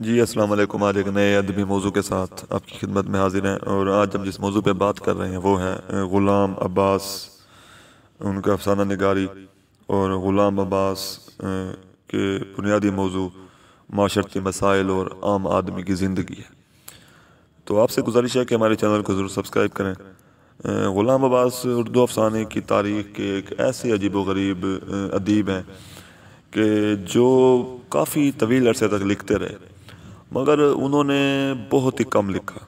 जी अस्सलाम वालेकुम आज एक नए अदबी मौजू के साथ आपकी खिदमत में हाजिर हैं और आज हम जिस मौजू पर बात कर रहे हैं वो है ग़ुलाम अब्बास उनका अफसाना नगारी और ग़ुलाम अब्बास के बुनियादी मौजू माशरती मसाइल और आम आदमी की ज़िंदगी है तो आपसे गुजारिश है कि हमारे चैनल को ज़रूर सब्सक्राइब करें ग़ुलाम अब्बास उर्दू अफसाने की तारीख़ के एक ऐसे अजीब व गरीब अदीब हैं कि जो काफ़ी तवील अरसे तक लिखते रहे मगर उन्होंने बहुत ही कम लिखा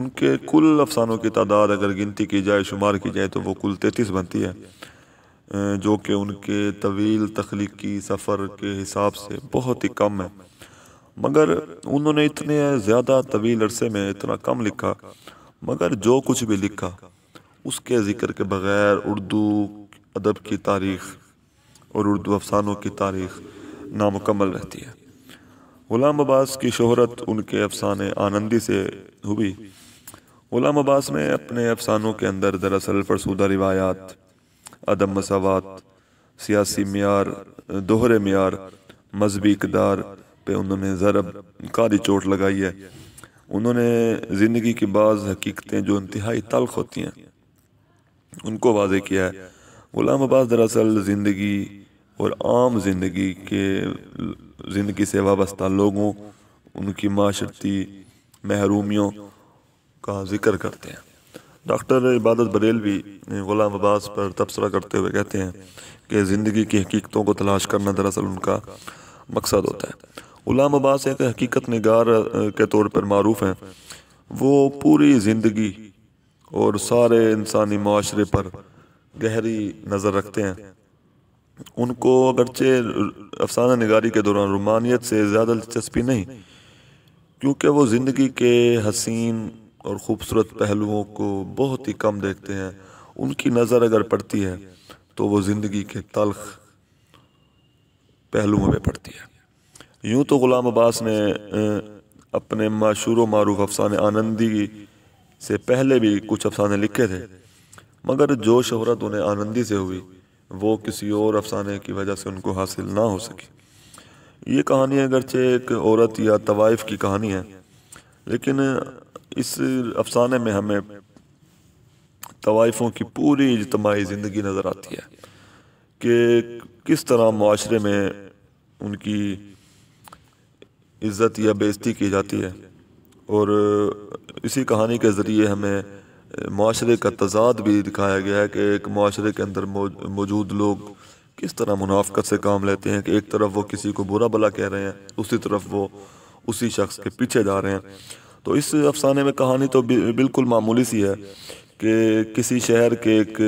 उनके कुल अफसानों की तादाद अगर गिनती की जाए शुमार की जाए तो वो कुल तैंतीस बनती है जो कि उनके तवील तख्लीकी सफ़र के हिसाब से बहुत ही कम है मगर उन्होंने इतने ज़्यादा तवील अरसे में इतना कम लिखा मगर जो कुछ भी लिखा उसके ज़िक्र के बग़ैर उर्दू अदब की तारीख़ और उर्दू अफसानों की तारीख़ नामुकम्मल रहती है ग़ुलाम अब्बास की शहरत उनके अफसाने आनंदी से हुई ग़ुलाम अब्बास ने अपने अफसानों के अंदर दरअसल फरसूदा रिवायात अदम मसावत सियासी मीर दोहरे मीर मजहबी इकदार पे उन्होंने ज़रब कारी चोट लगाई है उन्होंने ज़िंदगी की बाज़ हकीकतें जो इंतहाई तलख होती हैं उनको वाजे किया है ग़ुलाम अब्बास दरअसल ज़िंदगी और आम जिंदगी के ज़िंदगी से वाबस्ता लोगों उनकी माशरती महरूमियों का जिक्र करते हैं डॉक्टर इबादत बरेलवी गुलाम अब्बास पर तबसरा करते हुए कहते हैं कि ज़िंदगी की हकीकतों को तलाश करना दरअसल उनका मकसद होता है गुलाम अब्बास एक हकीकत नगार के तौर पर मरूफ हैं वो पूरी ज़िंदगी और सारे इंसानी माशरे पर गहरी नज़र रखते हैं उनको अगरचे अफसाना नगारी के दौरान रुमानियत से ज़्यादा दिलचस्पी नहीं क्योंकि वो ज़िंदगी के हसीन और ख़ूबसूरत पहलुओं को बहुत ही कम देखते हैं उनकी नज़र अगर पड़ती है तो वो ज़िंदगी के तलख पहलुओं में पड़ती है यूँ तो ग़ुलाम अब्बास ने अपने मशहूर मरूफ अफसाने आनंदी से पहले भी कुछ अफसाने लिखे थे मगर जो शहरत उन्हें आनंदी से हुई वो किसी और अफसाने की वजह से उनको हासिल ना हो सकी ये कहानी अगरचे एक औरत या तवाइफ की कहानी है लेकिन इस अफसाने में हमें तवाइफों की पूरी इजतमाही ज़िंदगी नज़र आती है कि किस तरह माशरे में उनकी इज़्ज़त या बेइज्जती की जाती है और इसी कहानी के ज़रिए हमें माशरे का तजाद भी दिखाया गया है कि एक माशरे के अंदर मौजूद लोग किस तरह मुनाफत से काम लेते हैं कि एक तरफ वो किसी को बुरा भला कह रहे हैं उसी तरफ वो उसी शख्स के पीछे जा रहे हैं तो इस अफसाने में कहानी तो बिल्कुल मामूली सी है कि किसी शहर के एक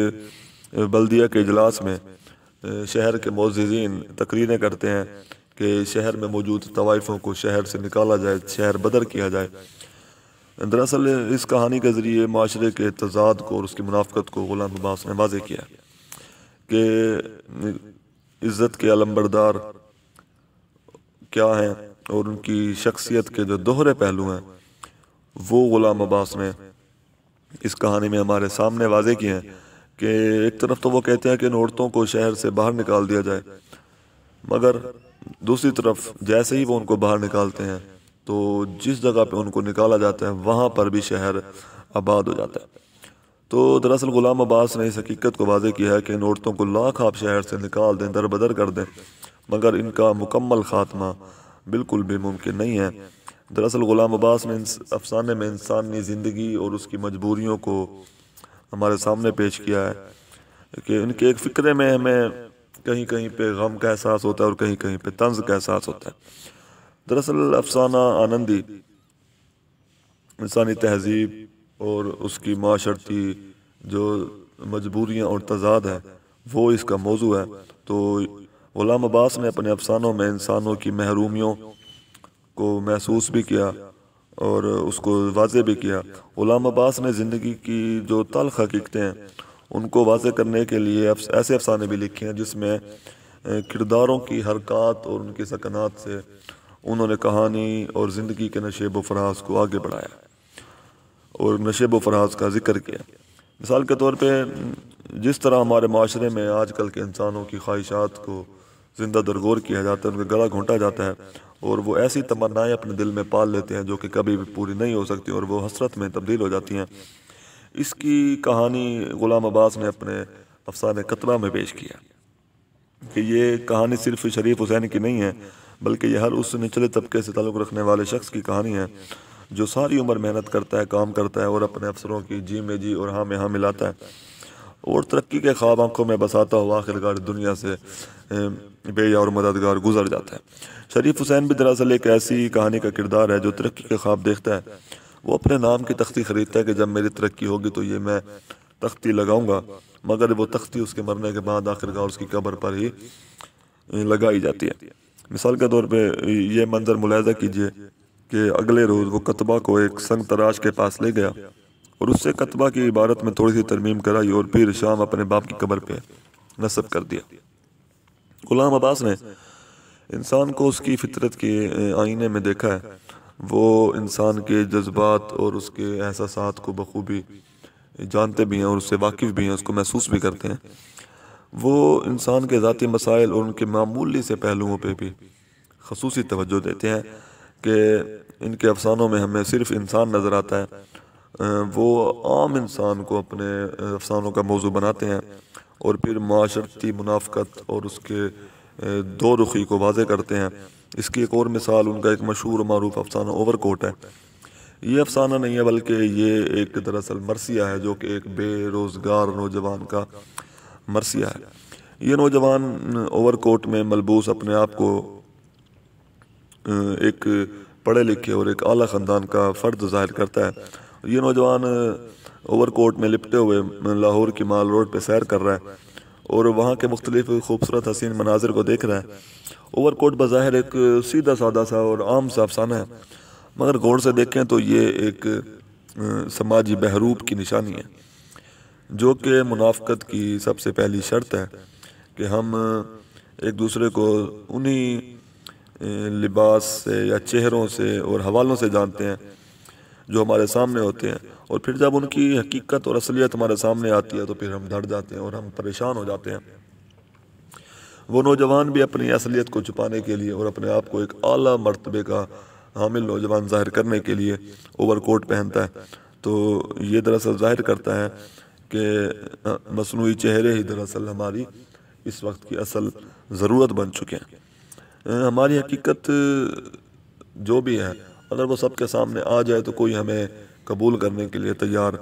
बल्दिया के अजलास में शहर के मोजीन तकरीरें करते हैं कि शहर में मौजूद तवाइफों को शहर से निकाला जाए शहर बदर किया जाए दरअसल इस कहानी के ज़रिए माशरे के तजाद को और उसकी मुनाफ्त को गुलाम अब्बास ने वाजे किया कि इज़्ज़त के अलम्बरदार क्या हैं और उनकी शख्सियत के जो दोहरे पहलू हैं वो गुलाम अब्बास ने इस कहानी में हमारे सामने वाजे किए हैं कि एक तरफ तो वो कहते हैं कि इन औरतों को शहर से बाहर निकाल दिया जाए मगर दूसरी तरफ जैसे ही वो उनको बाहर निकालते हैं तो जिस जगह पे उनको निकाला जाता है वहाँ पर भी शहर आबाद हो जाता है तो दरअसल ग़ुलाम अब्बास ने इस हकीकत को वाजे किया है कि इन औरतों को लाख आप शहर से निकाल दें दर बदर कर दें मगर इनका मुकम्मल खात्मा बिल्कुल भी मुमकिन नहीं है दरअसल ग़ुलाम अब्बास ने अफसाने में इंसानी ज़िंदगी और उसकी मजबूरियों को हमारे सामने पेश किया है कि इनके एक फ़िक्रे में हमें कहीं कहीं पे गम का एहसास होता है और कहीं कहीं पे तंज का एहसास होता है दरअसल अफसाना आनंदी इंसानी तहजीब और उसकी माशर्ती जो मजबूरियाँ और तजाद है वो इसका मौजू है तो गुलाम अब्बास ने अपने अफसानों में इंसानों की महरूमियों को महसूस भी किया और उसको वाज भी किया गुलाम अब्बास ने ज़िंदगी की जो तलख हकीकतें हैं उनको वाज करने के लिए ऐसे अफसाने भी लिखे हैं जिसमें किरदारों की हरकत और उनकी सकनात से उन्होंने कहानी और ज़िंदगी के नशेब व फराज को आगे बढ़ाया और नशेब व फराज का जिक्र किया मिसाल के तौर पर जिस तरह हमारे माशरे में आजकल के इंसानों की ख्वाहिशात को ज़िंदा दरगोर किया जाता है उनका गला घोंटा जाता है और वो ऐसी तमन्नाएँ अपने दिल में पाल लेते हैं जो कि कभी भी पूरी नहीं हो सकती और वह हसरत में तब्दील हो जाती हैं इसकी कहानी ग़ुलाम अब्बास ने अपने अफसाने कतबा में पेश किया कि ये कहानी सिर्फ शरीफ हुसैन की नहीं है बल्कि यह हर उस निचले तबके से ताल्लुक़ रखने वाले शख्स की कहानी है जो सारी उम्र मेहनत करता है काम करता है और अपने अफसरों की जी में जी और हाँ में हाँ मिलाता है और तरक्की के ख्वाब आंखों में बसाता हुआ आखिरकार दुनिया से बेया और मददगार गुजर जाता है शरीफ हुसैन भी दरअसल एक ऐसी कहानी का किरदार है जो तरक्की के ख्वाब देखता है वो अपने नाम की तख्ती ख़रीदता है कि जब मेरी तरक्की होगी तो ये मैं तख्ती लगाऊंगा मगर वो तख्ती उसके मरने के बाद आखिरकार उसकी कब्र पर ही लगाई जाती है मिसाल के तौर पर यह मंजर मुलायजा कीजिए कि अगले रोज़ वो कतबा को एक संग तराश के पास ले गया और उससे कतबा की इबारत में थोड़ी सी तरमीम कराई और फिर शाम अपने बाप की कबर पर नस्ब कर दिया गुलाम अब्बास ने इंसान को उसकी फितरत के आईने में देखा है वो इंसान के जज्बात और उसके एहसास को बखूबी जानते भी हैं और उससे वाकिफ़ भी हैं उसको महसूस भी करते हैं वो इंसान के ज़ाती मसाइल और उनके मामूली से पहलुओं पर भी खसूस तोज्जो देते हैं कि इनके अफसानों में हमें सिर्फ इंसान नज़र आता है वो आम इंसान को अपने अफसानों का मौजू बनाते हैं और फिर माशरती मुनाफ़त और उसके दो रुखी को वाजे करते हैं इसकी एक और मिसाल उनका एक मशहूर मरूफ अफसाना ओवर कोट है ये अफसाना नहीं है बल्कि ये एक दरअसल मरसिया है जो कि एक बेरोज़गार नौजवान का मरसिया है ये नौजवान ओवर कोट में मलबूस अपने आप को एक पढ़े लिखे और एक अली ख़ानदान का फ़र्द जाहिर करता है ये नौजवान ओवर कोट में लिपटे हुए लाहौर की माल रोड पर सैर कर रहा है और वहाँ के मुख्तलिफ खूबसूरत हसीन मनाजिर को देख रहा है ओवर कोट बज़ाहिर एक सीधा सादा सा और आम सा अफसाना है मगर गौर से देखें तो ये एक समाजी बहरूप की निशानी है जो कि मुनाफ्त की सबसे पहली शर्त है कि हम एक दूसरे को उन्हीं लिबास से या चेहरों से और हवालों से जानते हैं जो हमारे सामने होते हैं और फिर जब उनकी हकीकत और असलियत हमारे सामने आती है तो फिर हम डर जाते हैं और हम परेशान हो जाते हैं वो नौजवान भी अपनी असलियत को छुपाने के लिए और अपने आप को एक आला मरतबे का हामिल नौजवान ज़ाहिर करने के लिए ओवर कोट पहनता है तो ये दरअसल ज़ाहिर करता है के मसनू चेहरे ही दरअसल हमारी इस वक्त की असल ज़रूरत बन चुके हैं हमारी हकीकत जो भी है अगर वो सबके सामने आ जाए तो कोई हमें कबूल करने के लिए तैयार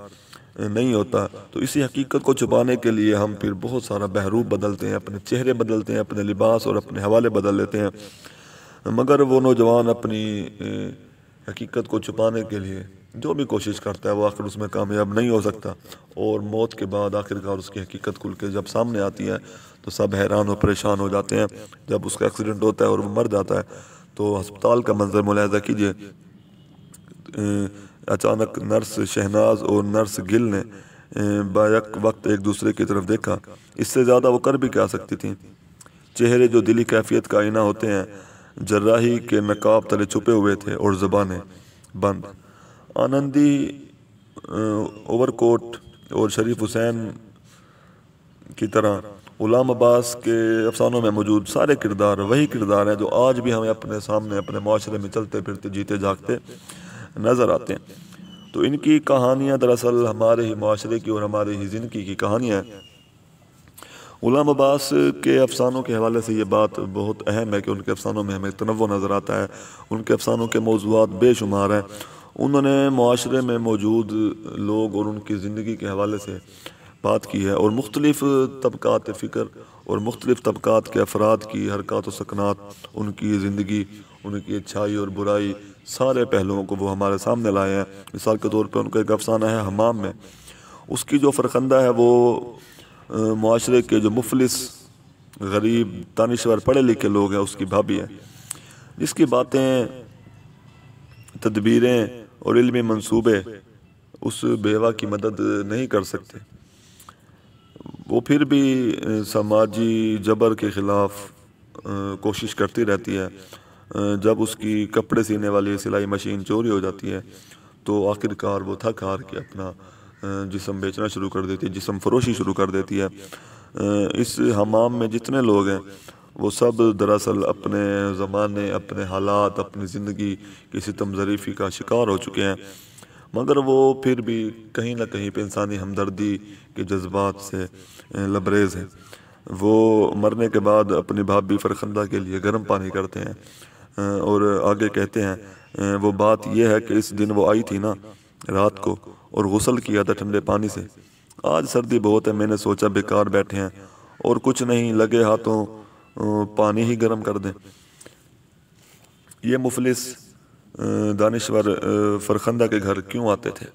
नहीं होता तो इसी हकीकत को छुपाने के लिए हम फिर बहुत सारा बहरूप बदलते हैं अपने चेहरे बदलते हैं अपने लिबास और अपने हवाले बदल लेते हैं मगर वो नौजवान अपनी हकीकत को छुपाने के लिए जो भी कोशिश करता है वो आखिर उसमें कामयाब नहीं हो सकता और मौत के बाद आखिरकार उसकी हकीकत खुल के जब सामने आती है तो सब हैरान और परेशान हो जाते हैं जब उसका एक्सीडेंट होता है और वो मर जाता है तो हस्पताल का मंजर मुलायजा कीजिए अचानक नर्स शहनाज और नर्स गिल ने बैक वक्त एक दूसरे की तरफ देखा इससे ज़्यादा वो कर भी क्या सकती थी चेहरे जो दिली कैफियत का आईना होते हैं जर्राही के नकाब तले छुपे हुए थे और ज़बानें बंद आनंदी ओवरकोट और शरीफ हुसैन की तरह गुलाम अब्बास के अफसानों में मौजूद सारे किरदार वही किरदार हैं जो आज भी हमें अपने सामने अपने माशरे में चलते फिरते जीते जागते नज़र आते हैं तो इनकी कहानियाँ दरअसल हमारे ही माशरे की और हमारे ही ज़िंदगी की कहानियाँ हैं गुलाम अब्बास के अफसानों के हवाले से ये बात बहुत अहम है कि उनके अफसानों में हमें तनवो नज़र आता है उनके अफसानों के मौजूद बेशुमार हैं उन्होंने माशरे में मौजूद लोग और उनकी ज़िंदगी के हवाले से बात की है और मुख्तलिफ़ तबक़ात फ़िक्र और मुख्तलिफ़ तबक़ात के अफराद की हरकत व सकनात उनकी ज़िंदगी उनकी अच्छाई और बुराई सारे पहलुओं को वो हमारे सामने लाए हैं मिसाल के तौर पर उनका एक अफसाना है हमाम में उसकी जो फ़रखंदा है वो माशरे के जो मुफलिस गरीब दानश्वर पढ़े लिखे लोग हैं उसकी भाभी है जिसकी बातें तदबीरें और इल्मी मंसूबे उस बेवा की मदद नहीं कर सकते वो फिर भी समाजी जबर के ख़िलाफ़ कोशिश करती रहती है जब उसकी कपड़े सीने वाली सिलाई मशीन चोरी हो जाती है तो आखिरकार वो थक हार के अपना जिसम बेचना शुरू कर देती है जिसम फरोशी शुरू कर देती है इस हमाम में जितने लोग हैं वो सब दरअसल अपने ज़माने अपने हालात अपनी ज़िंदगी की सितम ज़रीफ़ी का शिकार हो चुके हैं मगर वो फिर भी कहीं ना कहीं पर इंसानी हमदर्दी के जज्बात से लबरेज़ हैं वो मरने के बाद अपनी भाभी फरखंदा के लिए गर्म पानी करते हैं और आगे कहते हैं वो बात यह है कि इस दिन वो आई थी ना रात को और गसल किया था ठंडे पानी से आज सर्दी बहुत है मैंने सोचा बेकार बैठे हैं और कुछ नहीं लगे हाथों पानी ही गर्म कर दें ये मुफलिस दानश्वर फरखंदा के घर क्यों आते थे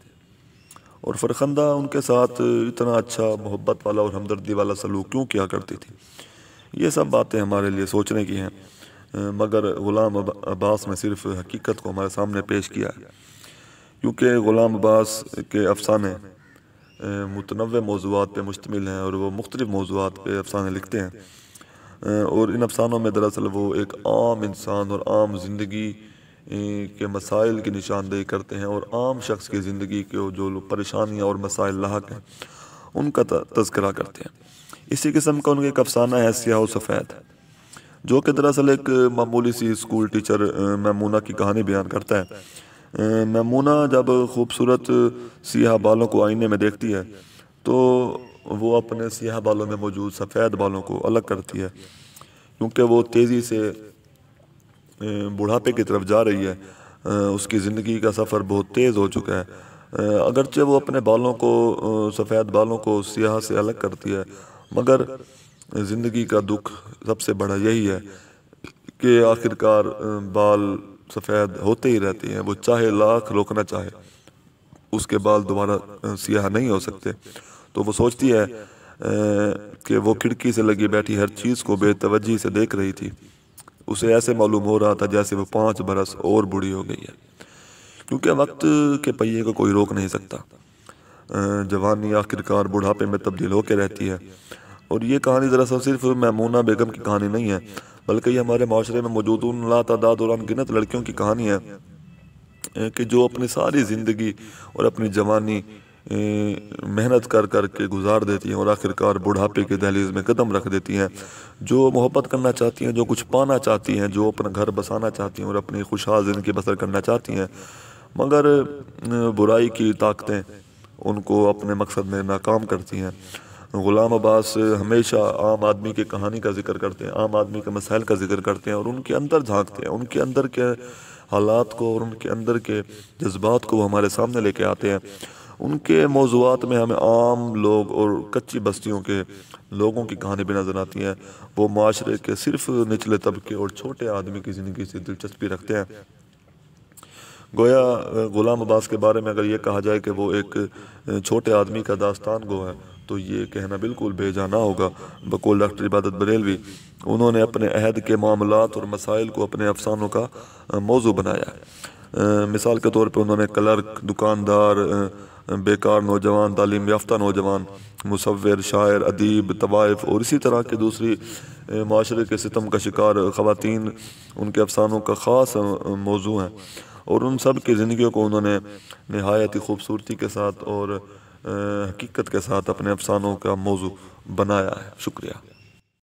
और फरखंदा उनके साथ इतना अच्छा मोहब्बत वाला और हमदर्दी वाला सलूक क्यों किया करती थी ये सब बातें हमारे लिए सोचने की हैं मगर ग़ुलाम अब्बास ने सिर्फ हकीकत को हमारे सामने पेश किया है क्योंकि ग़ुलाम अब्बास के अफसाने मुतनव मौजूद पर मुश्तमिल हैं और वह मुख्तलिफ़ मौजूद पर अफसाने लिखते हैं और इन अफसानों में दरअसल वो एक आम इंसान और आम ज़िंदगी के मसाइल की निशानदेही करते हैं और आम शख्स की ज़िंदगी के जो परेशानियाँ और मसाइल लाक हैं उनका तस्करा करते हैं इसी किस्म का उनका एक अफसाना है सियाह सफ़ेद जो कि दरअसल एक मामूली सी स्कूल टीचर ममूना की कहानी बयान करता है ममूना जब खूबसूरत सियाह बालों को आईने में देखती है तो वो अपने सियाह बालों में मौजूद सफ़ेद बालों को अलग करती है क्योंकि वो तेज़ी से बुढ़ापे की तरफ जा रही है उसकी ज़िंदगी का सफ़र बहुत तेज़ हो चुका है अगरचे वो अपने बालों को सफ़ेद बालों को सियाह से अलग करती है मगर ज़िंदगी का दुख सबसे बड़ा यही है कि आखिरकार बाल सफ़ेद होते ही रहते हैं वो चाहे लाख रोकना चाहे उसके बाल दोबारा सियाह नहीं हो सकते तो वो सोचती है कि वो खिड़की से लगी बैठी हर चीज़ को बेतवजी से देख रही थी उसे ऐसे मालूम हो रहा था जैसे वो पाँच बरस और बूढ़ी हो गई है क्योंकि वक्त के पहिए को कोई रोक नहीं सकता जवानी आखिरकार बुढ़ापे में तब्दील होकर रहती है और ये कहानी दरअसल सिर्फ मैमूना बेगम की कहानी नहीं है बल्कि ये हमारे माशरे में मौजूद उन ला तादाद और अनगिनत लड़कियों की कहानी है कि जो अपनी सारी ज़िंदगी और अपनी जवानी मेहनत कर कर के गुजार देती हैं और आखिरकार बुढ़ापे के दहलीज में कदम रख देती हैं जो मोहब्बत करना चाहती हैं जो कुछ पाना चाहती हैं जो अपना घर बसाना चाहती हैं और अपनी खुशहाल ज़िंदगी बसर करना चाहती हैं मगर बुराई की ताकतें उनको अपने मकसद में नाकाम करती हैं ग़ुलाम अब्बास हमेशा आम आदमी की कहानी का जिक्र करते हैं आम आदमी के मसाइल का जिक्र करते हैं और उनके अंदर झांकते हैं उनके अंदर के हालात को और उनके अंदर के जज्बात को वो हमारे सामने लेके आते हैं उनके मौजूद में हमें आम लोग और कच्ची बस्तियों के लोगों की कहानी भी नज़र आती हैं वो माशरे के सिर्फ निचले तबके और छोटे आदमी की ज़िंदगी से दिलचस्पी रखते हैं गोया ग़ुलाम अब्बास के बारे में अगर ये कहा जाए कि वो एक छोटे आदमी का दास्तान गो है तो ये कहना बिल्कुल बेजाना होगा बकोल डॉक्टर इबादत बरेलवी उन्होंने अपने अहद के मामला और मसाइल को अपने अफसानों का मौजू बनाया है मिसाल के तौर पर उन्होंने क्लर्क दुकानदार बेकार नौजवान तालीम याफ्ता नौजवान मुसवर शायर अदीब तवाइफ और इसी तरह के दूसरी माशरे के सितम का शिकार ख़वान उनके अफसानों का ख़ास मौजू हैं और उन सब की ज़िंदियों को उन्होंने नहायत ही खूबसूरती के साथ और हकीकत के साथ अपने अफसानों का मौजू बनाया है शुक्रिया